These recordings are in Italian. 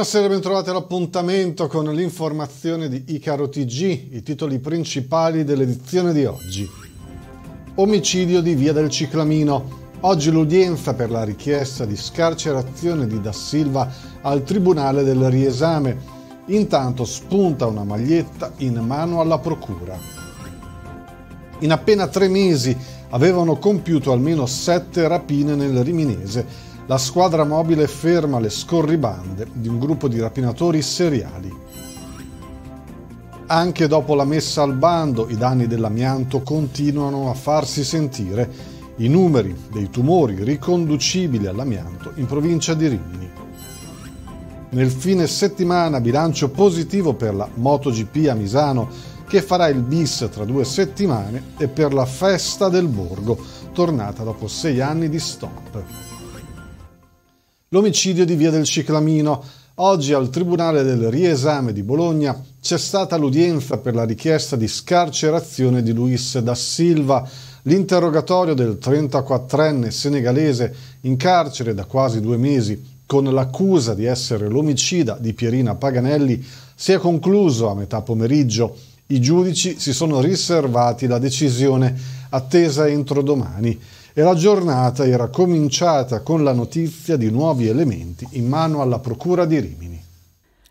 Buonasera, bentrovati all'appuntamento con l'informazione di Icaro TG, i titoli principali dell'edizione di oggi. Omicidio di Via del Ciclamino. Oggi l'udienza per la richiesta di scarcerazione di Da Silva al Tribunale del Riesame. Intanto spunta una maglietta in mano alla Procura. In appena tre mesi avevano compiuto almeno sette rapine nel Riminese la squadra mobile ferma le scorribande di un gruppo di rapinatori seriali. Anche dopo la messa al bando i danni dell'amianto continuano a farsi sentire i numeri dei tumori riconducibili all'amianto in provincia di Rimini. Nel fine settimana bilancio positivo per la MotoGP a Misano che farà il bis tra due settimane e per la festa del borgo tornata dopo sei anni di stop. L'omicidio di Via del Ciclamino. Oggi al Tribunale del Riesame di Bologna c'è stata l'udienza per la richiesta di scarcerazione di Luis da Silva. L'interrogatorio del 34enne senegalese in carcere da quasi due mesi con l'accusa di essere l'omicida di Pierina Paganelli si è concluso a metà pomeriggio. I giudici si sono riservati la decisione attesa entro domani e la giornata era cominciata con la notizia di nuovi elementi in mano alla Procura di Rimini.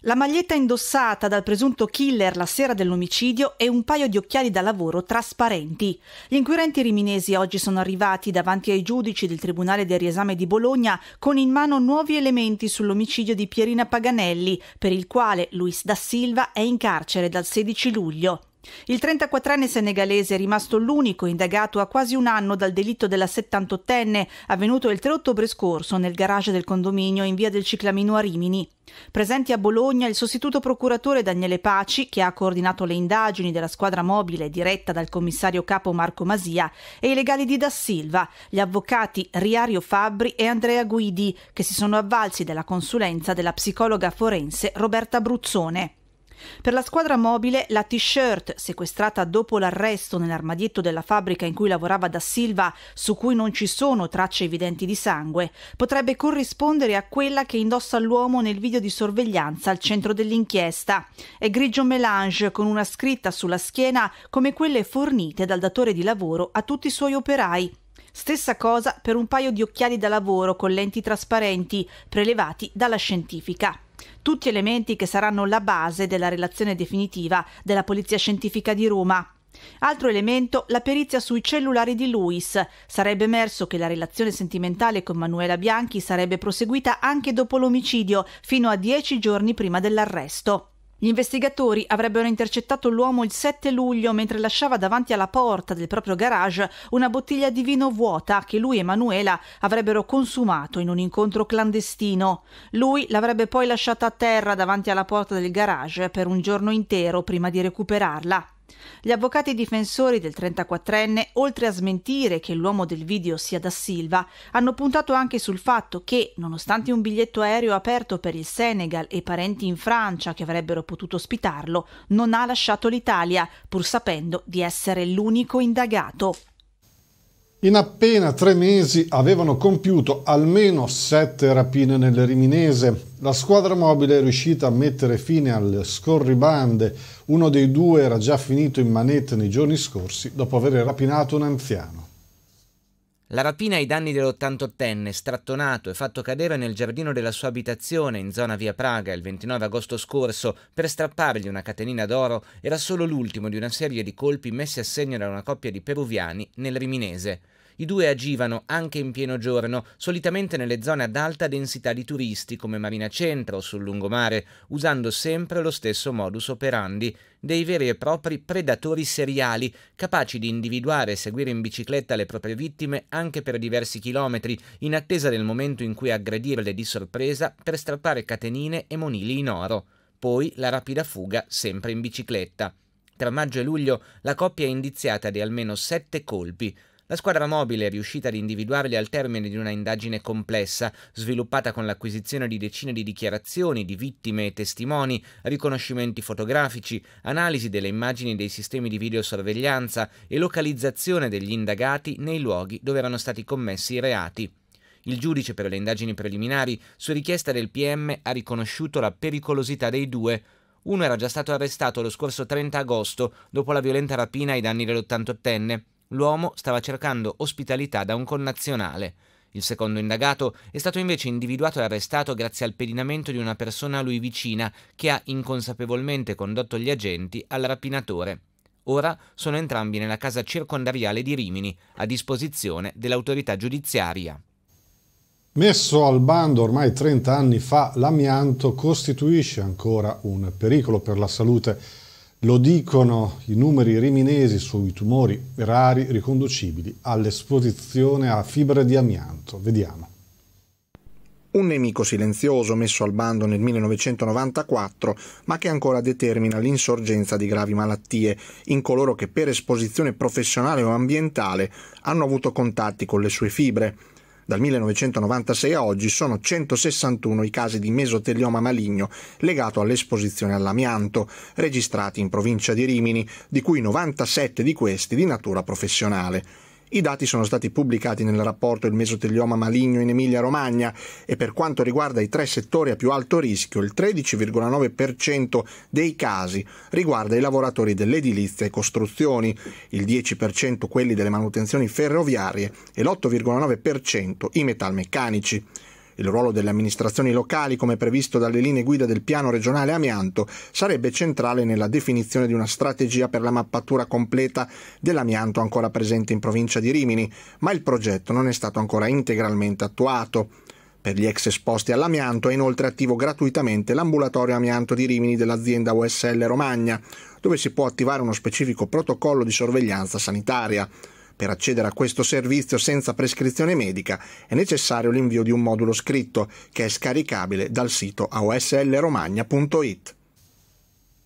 La maglietta indossata dal presunto killer la sera dell'omicidio e un paio di occhiali da lavoro trasparenti. Gli inquirenti riminesi oggi sono arrivati davanti ai giudici del Tribunale del Riesame di Bologna con in mano nuovi elementi sull'omicidio di Pierina Paganelli, per il quale Luis da Silva è in carcere dal 16 luglio. Il 34enne senegalese è rimasto l'unico indagato a quasi un anno dal delitto della 78enne avvenuto il 3 ottobre scorso nel garage del condominio in via del Ciclamino a Rimini. Presenti a Bologna il sostituto procuratore Daniele Paci, che ha coordinato le indagini della squadra mobile diretta dal commissario capo Marco Masia, e i legali di Da Silva, gli avvocati Riario Fabbri e Andrea Guidi, che si sono avvalsi della consulenza della psicologa forense Roberta Bruzzone. Per la squadra mobile la t-shirt sequestrata dopo l'arresto nell'armadietto della fabbrica in cui lavorava da Silva, su cui non ci sono tracce evidenti di sangue, potrebbe corrispondere a quella che indossa l'uomo nel video di sorveglianza al centro dell'inchiesta. È grigio melange con una scritta sulla schiena come quelle fornite dal datore di lavoro a tutti i suoi operai. Stessa cosa per un paio di occhiali da lavoro con lenti trasparenti, prelevati dalla scientifica tutti elementi che saranno la base della relazione definitiva della Polizia Scientifica di Roma. Altro elemento, la perizia sui cellulari di Luis. Sarebbe emerso che la relazione sentimentale con Manuela Bianchi sarebbe proseguita anche dopo l'omicidio, fino a dieci giorni prima dell'arresto. Gli investigatori avrebbero intercettato l'uomo il 7 luglio mentre lasciava davanti alla porta del proprio garage una bottiglia di vino vuota che lui e Manuela avrebbero consumato in un incontro clandestino. Lui l'avrebbe poi lasciata a terra davanti alla porta del garage per un giorno intero prima di recuperarla. Gli avvocati difensori del 34enne, oltre a smentire che l'uomo del video sia da Silva, hanno puntato anche sul fatto che, nonostante un biglietto aereo aperto per il Senegal e parenti in Francia che avrebbero potuto ospitarlo, non ha lasciato l'Italia, pur sapendo di essere l'unico indagato. In appena tre mesi avevano compiuto almeno sette rapine Riminese. La squadra mobile è riuscita a mettere fine alle scorribande. Uno dei due era già finito in manette nei giorni scorsi dopo aver rapinato un anziano. La rapina ai danni dell'88enne, strattonato e fatto cadere nel giardino della sua abitazione in zona via Praga il 29 agosto scorso per strappargli una catenina d'oro, era solo l'ultimo di una serie di colpi messi a segno da una coppia di peruviani nel Riminese. I due agivano anche in pieno giorno, solitamente nelle zone ad alta densità di turisti come Marina Centro o sul lungomare, usando sempre lo stesso modus operandi, dei veri e propri predatori seriali, capaci di individuare e seguire in bicicletta le proprie vittime anche per diversi chilometri, in attesa del momento in cui aggredirle di sorpresa per strappare catenine e monili in oro. Poi la rapida fuga sempre in bicicletta. Tra maggio e luglio la coppia è indiziata di almeno sette colpi. La squadra mobile è riuscita ad individuarli al termine di una indagine complessa, sviluppata con l'acquisizione di decine di dichiarazioni di vittime e testimoni, riconoscimenti fotografici, analisi delle immagini dei sistemi di videosorveglianza e localizzazione degli indagati nei luoghi dove erano stati commessi i reati. Il giudice per le indagini preliminari, su richiesta del PM, ha riconosciuto la pericolosità dei due, uno era già stato arrestato lo scorso 30 agosto dopo la violenta rapina ai danni dell'88enne. L'uomo stava cercando ospitalità da un connazionale. Il secondo indagato è stato invece individuato e arrestato grazie al pedinamento di una persona a lui vicina che ha inconsapevolmente condotto gli agenti al rapinatore. Ora sono entrambi nella casa circondariale di Rimini, a disposizione dell'autorità giudiziaria. Messo al bando ormai 30 anni fa, l'amianto costituisce ancora un pericolo per la salute lo dicono i numeri riminesi sui tumori rari riconducibili all'esposizione a fibre di amianto. Vediamo. Un nemico silenzioso messo al bando nel 1994, ma che ancora determina l'insorgenza di gravi malattie in coloro che per esposizione professionale o ambientale hanno avuto contatti con le sue fibre dal 1996 a oggi sono 161 i casi di mesotelioma maligno legato all'esposizione all'amianto, registrati in provincia di Rimini, di cui 97 di questi di natura professionale. I dati sono stati pubblicati nel rapporto Il mesotelioma maligno in Emilia-Romagna e per quanto riguarda i tre settori a più alto rischio, il 13,9% dei casi riguarda i lavoratori dell'edilizia e costruzioni, il 10% quelli delle manutenzioni ferroviarie e l'8,9% i metalmeccanici. Il ruolo delle amministrazioni locali, come previsto dalle linee guida del piano regionale amianto, sarebbe centrale nella definizione di una strategia per la mappatura completa dell'amianto ancora presente in provincia di Rimini, ma il progetto non è stato ancora integralmente attuato. Per gli ex esposti all'amianto è inoltre attivo gratuitamente l'ambulatorio amianto di Rimini dell'azienda USL Romagna, dove si può attivare uno specifico protocollo di sorveglianza sanitaria. Per accedere a questo servizio senza prescrizione medica è necessario l'invio di un modulo scritto che è scaricabile dal sito aoslromagna.it.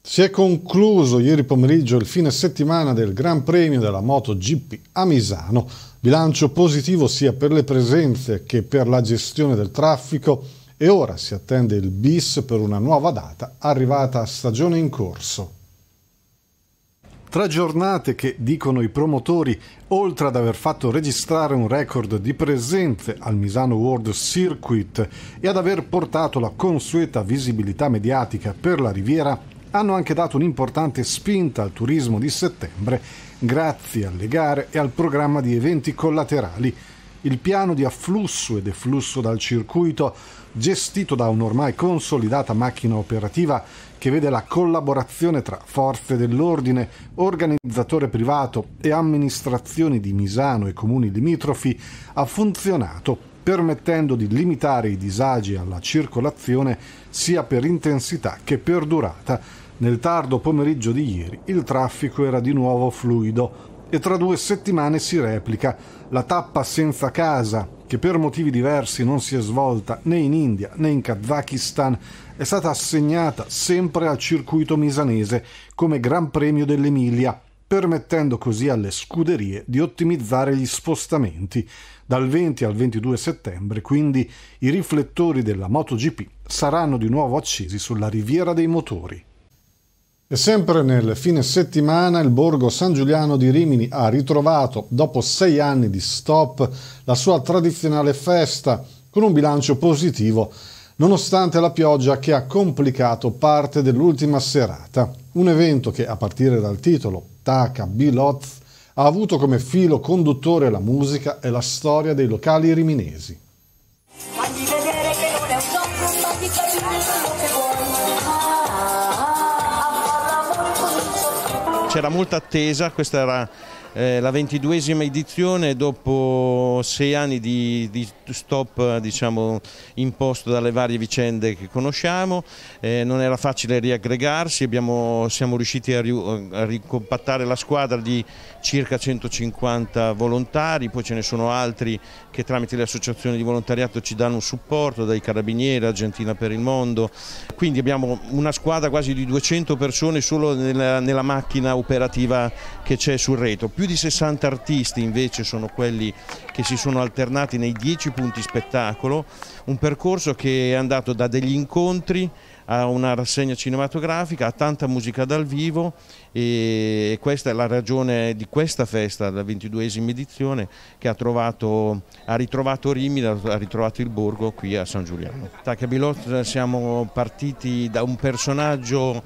Si è concluso ieri pomeriggio il fine settimana del Gran Premio della MotoGP a Misano. Bilancio positivo sia per le presenze che per la gestione del traffico e ora si attende il bis per una nuova data arrivata a stagione in corso. Tre giornate che, dicono i promotori, oltre ad aver fatto registrare un record di presenze al Misano World Circuit e ad aver portato la consueta visibilità mediatica per la Riviera, hanno anche dato un'importante spinta al turismo di settembre grazie alle gare e al programma di eventi collaterali il piano di afflusso ed efflusso dal circuito gestito da un'ormai consolidata macchina operativa che vede la collaborazione tra forze dell'ordine, organizzatore privato e amministrazioni di Misano e comuni limitrofi, ha funzionato permettendo di limitare i disagi alla circolazione sia per intensità che per durata. Nel tardo pomeriggio di ieri il traffico era di nuovo fluido, e tra due settimane si replica la tappa senza casa, che per motivi diversi non si è svolta né in India né in Kazakistan, è stata assegnata sempre al circuito misanese come Gran Premio dell'Emilia, permettendo così alle scuderie di ottimizzare gli spostamenti dal 20 al 22 settembre, quindi i riflettori della MotoGP saranno di nuovo accesi sulla riviera dei motori. E sempre nel fine settimana il borgo San Giuliano di Rimini ha ritrovato, dopo sei anni di stop, la sua tradizionale festa con un bilancio positivo, nonostante la pioggia che ha complicato parte dell'ultima serata. Un evento che, a partire dal titolo Taka Biloz, ha avuto come filo conduttore la musica e la storia dei locali riminesi. c'era molta attesa, questa era eh, la ventiduesima edizione dopo sei anni di, di stop diciamo, imposto dalle varie vicende che conosciamo, eh, non era facile riaggregarsi, abbiamo, siamo riusciti a, ri, a ricompattare la squadra di circa 150 volontari, poi ce ne sono altri che tramite le associazioni di volontariato ci danno un supporto, dai Carabinieri, Argentina per il Mondo, quindi abbiamo una squadra quasi di 200 persone solo nella, nella macchina operativa che c'è sul reto. Più di 60 artisti invece sono quelli che si sono alternati nei 10 punti spettacolo, un percorso che è andato da degli incontri a una rassegna cinematografica, a tanta musica dal vivo e questa è la ragione di questa festa, la 22esima edizione, che ha, trovato, ha ritrovato Rimini, ha ritrovato il borgo qui a San Giuliano. Tacabilot siamo partiti da un personaggio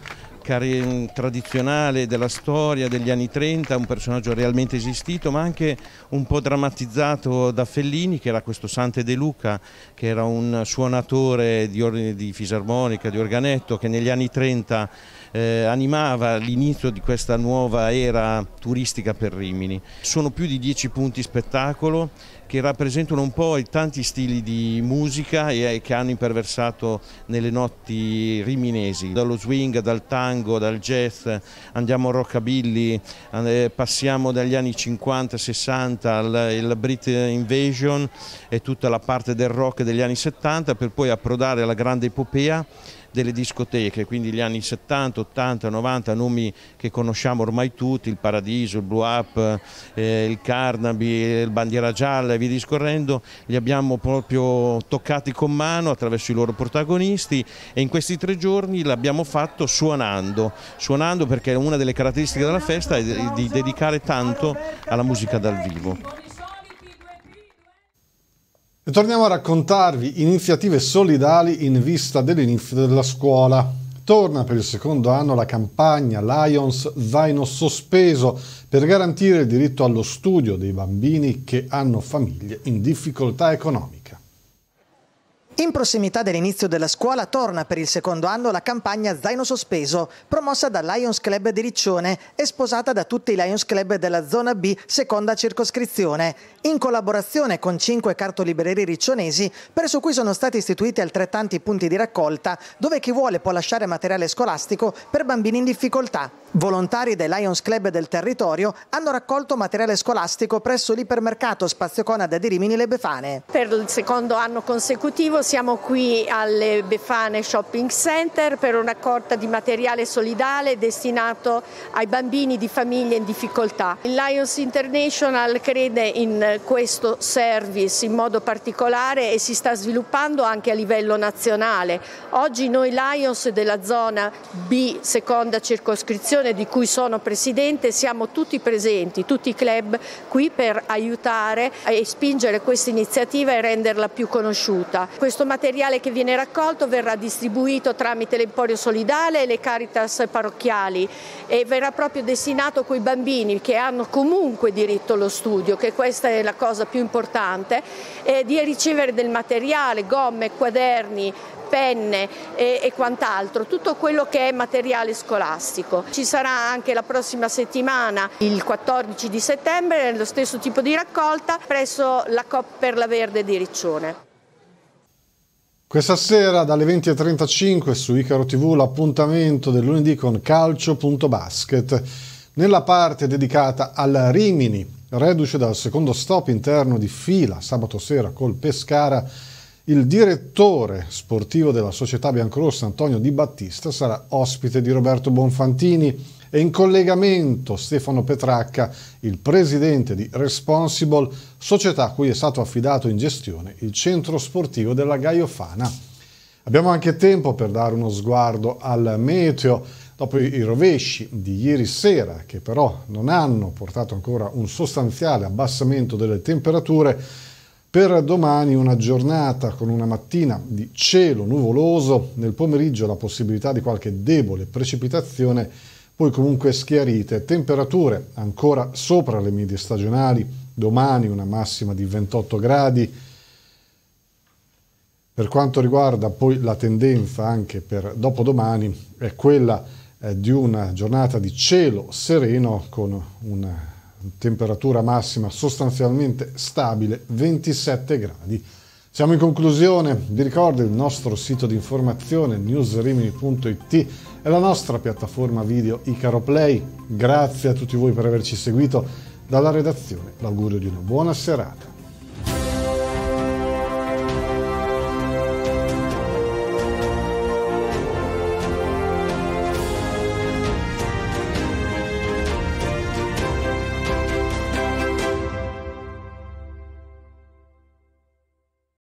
Mm, tradizionale della storia degli anni 30, un personaggio realmente esistito ma anche un po' drammatizzato da Fellini che era questo Sante De Luca che era un suonatore di di fisarmonica, di organetto che negli anni 30 eh, animava l'inizio di questa nuova era turistica per Rimini. Sono più di 10 punti spettacolo che rappresentano un po' i tanti stili di musica e eh, che hanno imperversato nelle notti riminesi, dallo swing, dal tango, dal jazz, andiamo al rockabilly, eh, passiamo dagli anni 50, 60 al Brit Invasion e tutta la parte del rock degli anni 70 per poi approdare alla grande epopea delle discoteche, quindi gli anni 70, 80, 90, nomi che conosciamo ormai tutti, il Paradiso, il Blue Up, eh, il Carnaby, il Bandiera Gialla e via discorrendo, li abbiamo proprio toccati con mano attraverso i loro protagonisti e in questi tre giorni l'abbiamo fatto suonando, suonando perché una delle caratteristiche della festa è di dedicare tanto alla musica dal vivo. E torniamo a raccontarvi iniziative solidali in vista dell'inizio della scuola. Torna per il secondo anno la campagna Lions Zaino Sospeso per garantire il diritto allo studio dei bambini che hanno famiglie in difficoltà economica. In prossimità dell'inizio della scuola torna per il secondo anno la campagna Zaino Sospeso, promossa dal Lions Club di Riccione e sposata da tutti i Lions Club della zona B, seconda circoscrizione, in collaborazione con cinque cartolibrerie riccionesi, presso cui sono stati istituiti altrettanti punti di raccolta, dove chi vuole può lasciare materiale scolastico per bambini in difficoltà. Volontari dei Lions Club del territorio hanno raccolto materiale scolastico presso l'ipermercato Spazio Conad di Rimini Le Befane. Per il secondo anno consecutivo siamo qui alle Befane Shopping Center per una raccolta di materiale solidale destinato ai bambini di famiglie in difficoltà. Il Lions International crede in questo service in modo particolare e si sta sviluppando anche a livello nazionale. Oggi noi Lions della zona B, seconda circoscrizione di cui sono presidente, siamo tutti presenti, tutti i club qui per aiutare e spingere questa iniziativa e renderla più conosciuta. Questo questo materiale che viene raccolto verrà distribuito tramite l'Emporio Solidale e le Caritas parrocchiali e verrà proprio destinato a quei bambini che hanno comunque diritto allo studio, che questa è la cosa più importante, di ricevere del materiale, gomme, quaderni, penne e, e quant'altro, tutto quello che è materiale scolastico. Ci sarà anche la prossima settimana, il 14 di settembre, lo stesso tipo di raccolta presso la Coppa per la Verde di Riccione. Questa sera dalle 20.35 su Icaro TV l'appuntamento del lunedì con calcio.basket. Nella parte dedicata al Rimini, reduce dal secondo stop interno di fila sabato sera col Pescara, il direttore sportivo della società biancorossa Antonio Di Battista sarà ospite di Roberto Bonfantini è in collegamento Stefano Petracca, il presidente di Responsible, società a cui è stato affidato in gestione il centro sportivo della Gaiofana. Abbiamo anche tempo per dare uno sguardo al meteo dopo i rovesci di ieri sera, che però non hanno portato ancora un sostanziale abbassamento delle temperature, per domani una giornata con una mattina di cielo nuvoloso, nel pomeriggio la possibilità di qualche debole precipitazione poi comunque schiarite, temperature ancora sopra le medie stagionali, domani una massima di 28 gradi. Per quanto riguarda poi la tendenza anche per dopodomani è quella eh, di una giornata di cielo sereno con una temperatura massima sostanzialmente stabile 27 gradi siamo in conclusione, vi ricordo il nostro sito di informazione newsrimini.it e la nostra piattaforma video Icaro Play. Grazie a tutti voi per averci seguito. Dalla redazione l'augurio di una buona serata.